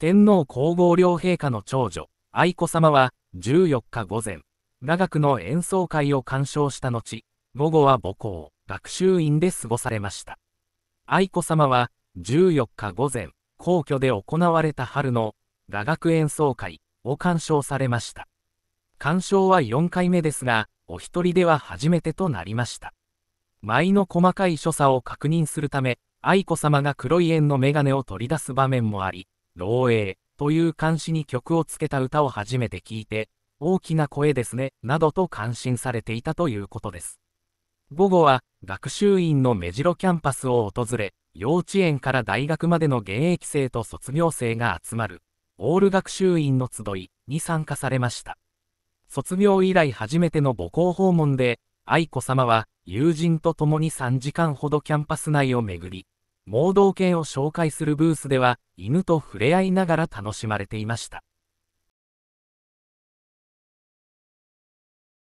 天皇皇后両陛下の長女、愛子さまは、14日午前、雅楽の演奏会を鑑賞した後、午後は母校、学習院で過ごされました。愛子さまは、14日午前、皇居で行われた春の雅楽演奏会を鑑賞されました。鑑賞は4回目ですが、お一人では初めてとなりました。舞の細かい所作を確認するため、愛子さまが黒い円の眼鏡を取り出す場面もあり、漏洩という監視に曲をつけた歌を初めて聞いて、大きな声ですね、などと感心されていたということです。午後は学習院の目白キャンパスを訪れ、幼稚園から大学までの現役生と卒業生が集まる、オール学習院の集いに参加されました。卒業以来初めての母校訪問で、愛子さまは友人と共に3時間ほどキャンパス内を巡り、盲導犬を紹介するブースでは犬と触れ合いながら楽しまれていました。